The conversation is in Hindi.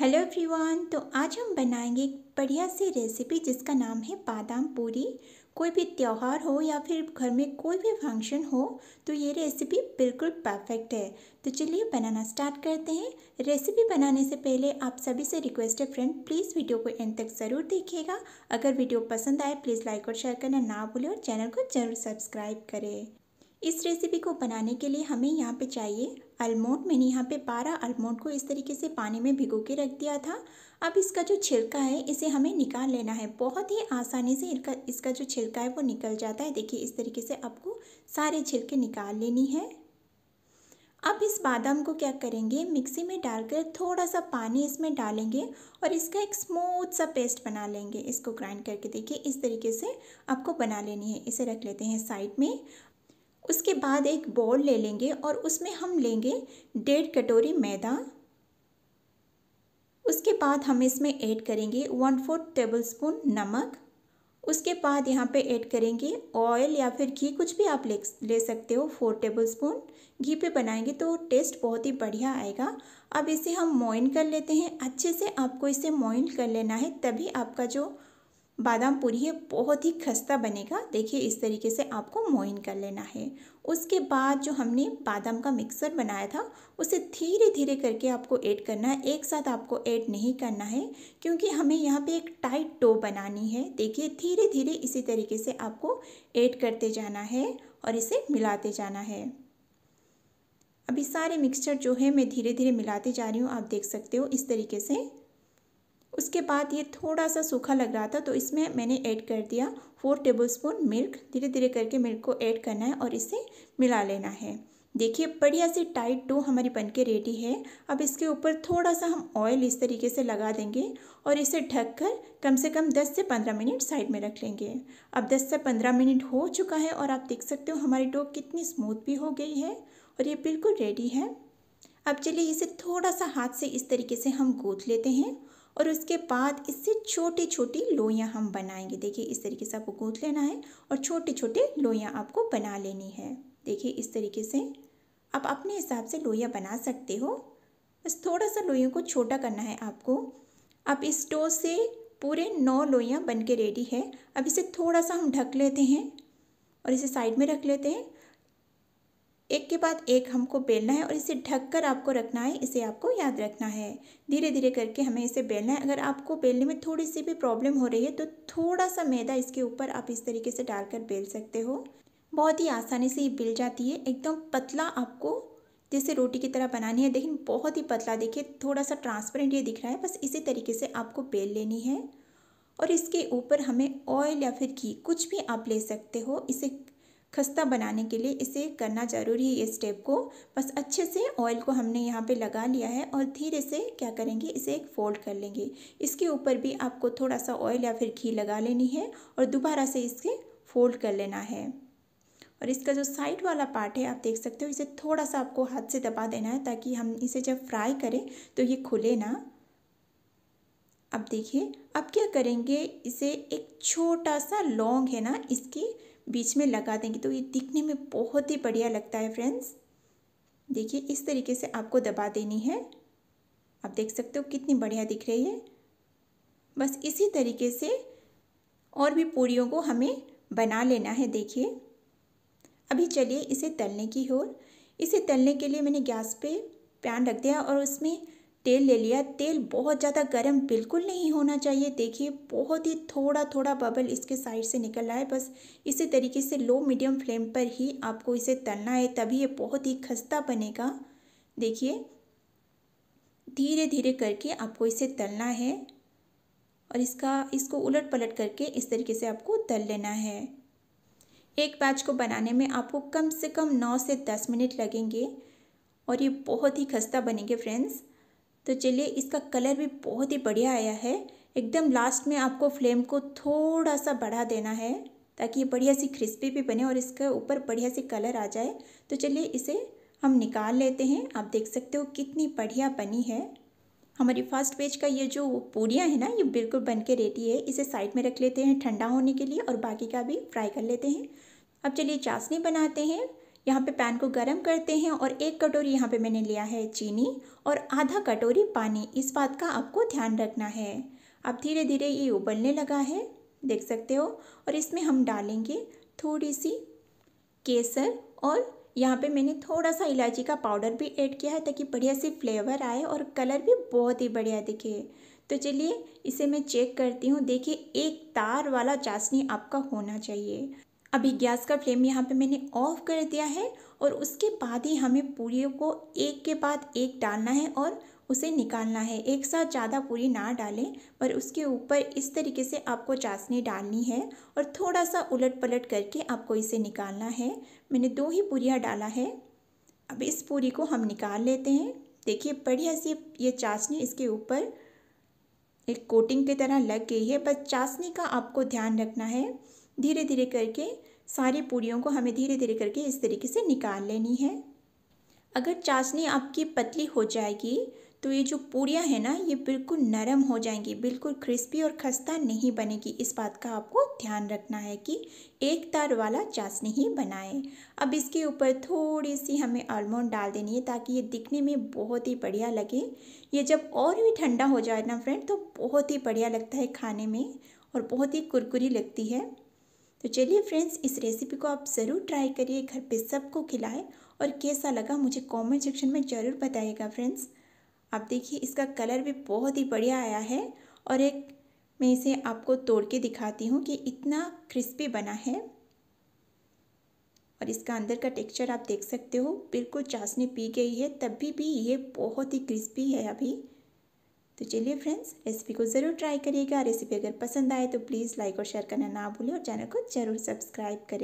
हेलो एवरीवन तो आज हम बनाएंगे एक बढ़िया सी रेसिपी जिसका नाम है बादाम पूरी कोई भी त्यौहार हो या फिर घर में कोई भी फंक्शन हो तो ये रेसिपी बिल्कुल परफेक्ट है तो चलिए बनाना स्टार्ट करते हैं रेसिपी बनाने से पहले आप सभी से रिक्वेस्ट है फ्रेंड प्लीज़ वीडियो को एंड तक ज़रूर देखिएगा अगर वीडियो पसंद आए प्लीज़ लाइक और शेयर करना ना भूलें और चैनल को ज़रूर सब्सक्राइब करें इस रेसिपी को बनाने के लिए हमें यहाँ पे चाहिए अलमोंड मैंने यहाँ पे बारह अलमोंड को इस तरीके से पानी में भिगो के रख दिया था अब इसका जो छिलका है इसे हमें निकाल लेना है बहुत ही आसानी से इसका इसका जो छिलका है वो निकल जाता है देखिए इस तरीके से आपको सारे छिलके निकाल लेनी है अब इस बादाम को क्या करेंगे मिक्सी में डालकर थोड़ा सा पानी इसमें डालेंगे और इसका एक स्मूथ सा पेस्ट बना लेंगे इसको ग्राइंड करके देखिए इस तरीके से आपको बना लेनी है इसे रख लेते हैं साइड में उसके बाद एक बॉल ले लेंगे और उसमें हम लेंगे डेढ़ कटोरी मैदा उसके बाद हम इसमें ऐड करेंगे वन फोर्थ टेबल स्पून नमक उसके बाद यहाँ पे ऐड करेंगे ऑयल या फिर घी कुछ भी आप ले ले सकते हो फोर टेबल स्पून घी पे बनाएंगे तो टेस्ट बहुत ही बढ़िया आएगा अब इसे हम मोइन कर लेते हैं अच्छे से आपको इसे मोइन कर लेना है तभी आपका जो बादाम पूरी है बहुत ही खस्ता बनेगा देखिए इस तरीके से आपको मोइन कर लेना है उसके बाद जो हमने बादाम का मिक्सर बनाया था उसे धीरे धीरे करके आपको ऐड करना है एक साथ आपको ऐड नहीं करना है क्योंकि हमें यहाँ पे एक टाइट डो बनानी है देखिए धीरे धीरे इसी तरीके से आपको ऐड करते जाना है और इसे मिलाते जाना है अभी सारे मिक्सचर जो है मैं धीरे धीरे मिलाते जा रही हूँ आप देख सकते हो इस तरीके से उसके बाद ये थोड़ा सा सूखा लग रहा था तो इसमें मैंने ऐड कर दिया फोर टेबलस्पून मिल्क धीरे धीरे करके मिल्क को ऐड करना है और इसे मिला लेना है देखिए बढ़िया सी टाइट डो हमारी बनके रेडी है अब इसके ऊपर थोड़ा सा हम ऑयल इस तरीके से लगा देंगे और इसे ढककर कम से कम 10 से 15 मिनट साइड में रख लेंगे अब 10 से 15 मिनट हो चुका है और आप देख सकते हो हमारी डो कितनी स्मूथ भी हो गई है और ये बिल्कुल रेडी है अब चलिए इसे थोड़ा सा हाथ से इस तरीके से हम गूँथ लेते हैं और उसके बाद इससे छोटी छोटी लोइयाँ हम बनाएंगे देखिए इस तरीके से आपको गूँथ लेना है और छोटे छोटे लोइयाँ आपको बना लेनी है देखिए इस तरीके से आप अपने हिसाब से लोइयाँ बना सकते हो बस थोड़ा सा लोइयों को छोटा करना है आपको अब इस डो से पूरे नौ लोइयाँ बन के रेडी है अब इसे थोड़ा सा हम ढक लेते हैं और इसे साइड में रख लेते हैं एक के बाद एक हमको बेलना है और इसे ढक कर आपको रखना है इसे आपको याद रखना है धीरे धीरे करके हमें इसे बेलना है अगर आपको बेलने में थोड़ी सी भी प्रॉब्लम हो रही है तो थोड़ा सा मैदा इसके ऊपर आप इस तरीके से डालकर बेल सकते हो बहुत ही आसानी से ये बेल जाती है एकदम पतला आपको जैसे रोटी की तरह बनानी है लेकिन बहुत ही पतला देखिए थोड़ा सा ट्रांसपेरेंट ये दिख रहा है बस इसी तरीके से आपको बेल लेनी है और इसके ऊपर हमें ऑयल या फिर घी कुछ भी आप ले सकते हो इसे खस्ता बनाने के लिए इसे करना ज़रूरी है इस स्टेप को बस अच्छे से ऑयल को हमने यहाँ पे लगा लिया है और धीरे से क्या करेंगे इसे एक फोल्ड कर लेंगे इसके ऊपर भी आपको थोड़ा सा ऑयल या फिर घी लगा लेनी है और दोबारा से इसे फोल्ड कर लेना है और इसका जो साइड वाला पार्ट है आप देख सकते हो इसे थोड़ा सा आपको हाथ से दबा देना है ताकि हम इसे जब फ्राई करें तो ये खुले ना अब देखिए अब क्या करेंगे इसे एक छोटा सा लौंग है ना इसकी बीच में लगा देंगे तो ये दिखने में बहुत ही बढ़िया लगता है फ्रेंड्स देखिए इस तरीके से आपको दबा देनी है आप देख सकते हो कितनी बढ़िया दिख रही है बस इसी तरीके से और भी पूड़ियों को हमें बना लेना है देखिए अभी चलिए इसे तलने की ओर इसे तलने के लिए मैंने गैस पे पैन रख दिया और उसमें तेल ले लिया तेल बहुत ज़्यादा गर्म बिल्कुल नहीं होना चाहिए देखिए बहुत ही थोड़ा थोड़ा बबल इसके साइड से निकल रहा है बस इसी तरीके से लो मीडियम फ्लेम पर ही आपको इसे तलना है तभी ये बहुत ही खस्ता बनेगा देखिए धीरे धीरे करके आपको इसे तलना है और इसका इसको उलट पलट करके इस तरीके से आपको तल लेना है एक बैच को बनाने में आपको कम से कम नौ से दस मिनट लगेंगे और ये बहुत ही खस्ता बनेंगे फ्रेंड्स तो चलिए इसका कलर भी बहुत ही बढ़िया आया है एकदम लास्ट में आपको फ्लेम को थोड़ा सा बढ़ा देना है ताकि ये बढ़िया सी क्रिस्पी भी बने और इसके ऊपर बढ़िया सी कलर आ जाए तो चलिए इसे हम निकाल लेते हैं आप देख सकते हो कितनी बढ़िया बनी है हमारी फर्स्ट पेज का ये जो पूड़ियाँ हैं ना ये बिल्कुल बन के रेडी है इसे साइड में रख लेते हैं ठंडा होने के लिए और बाकी का भी फ्राई कर लेते हैं अब चलिए चाशनी बनाते हैं यहाँ पे पैन को गर्म करते हैं और एक कटोरी यहाँ पे मैंने लिया है चीनी और आधा कटोरी पानी इस बात का आपको ध्यान रखना है अब धीरे धीरे ये उबलने लगा है देख सकते हो और इसमें हम डालेंगे थोड़ी सी केसर और यहाँ पे मैंने थोड़ा सा इलायची का पाउडर भी ऐड किया है ताकि बढ़िया से फ्लेवर आए और कलर भी बहुत ही बढ़िया दिखे तो चलिए इसे मैं चेक करती हूँ देखिए एक तार वाला चाशनी आपका होना चाहिए अभी गैस का फ्लेम यहाँ पे मैंने ऑफ़ कर दिया है और उसके बाद ही हमें पूरियों को एक के बाद एक डालना है और उसे निकालना है एक साथ ज़्यादा पूरी ना डालें पर उसके ऊपर इस तरीके से आपको चाशनी डालनी है और थोड़ा सा उलट पलट करके आपको इसे निकालना है मैंने दो ही पूरियाँ डाला है अब इस पूरी को हम निकाल लेते हैं देखिए बढ़िया सी ये चाशनी इसके ऊपर एक कोटिंग की तरह लग गई है बस चाशनी का आपको ध्यान रखना है धीरे धीरे करके सारी पूड़ियों को हमें धीरे धीरे करके इस तरीके से निकाल लेनी है अगर चाशनी आपकी पतली हो जाएगी तो ये जो पूड़ियाँ हैं ना ये बिल्कुल नरम हो जाएंगी बिल्कुल क्रिस्पी और खस्ता नहीं बनेगी इस बात का आपको ध्यान रखना है कि एक तार वाला चाशनी ही बनाएं अब इसके ऊपर थोड़ी सी हमें आलमंड डाल देनी है ताकि ये दिखने में बहुत ही बढ़िया लगे ये जब और भी ठंडा हो जाए ना फ्रेंड तो बहुत ही बढ़िया लगता है खाने में और बहुत ही कुरकुरी लगती है तो चलिए फ्रेंड्स इस रेसिपी को आप ज़रूर ट्राई करिए घर पे सबको खिलाएं और कैसा लगा मुझे कमेंट सेक्शन में ज़रूर बताइएगा फ्रेंड्स आप देखिए इसका कलर भी बहुत ही बढ़िया आया है और एक मैं इसे आपको तोड़ के दिखाती हूँ कि इतना क्रिस्पी बना है और इसका अंदर का टेक्सचर आप देख सकते हो बिल्कुल चाशनी पी गई है तभी भी ये बहुत ही क्रिस्पी है अभी तो चलिए फ्रेंड्स रेसिपी को ज़रूर ट्राई करिएगा रेसिपी अगर पसंद आए तो प्लीज़ लाइक और शेयर करना ना भूलें और चैनल को ज़रूर सब्सक्राइब करें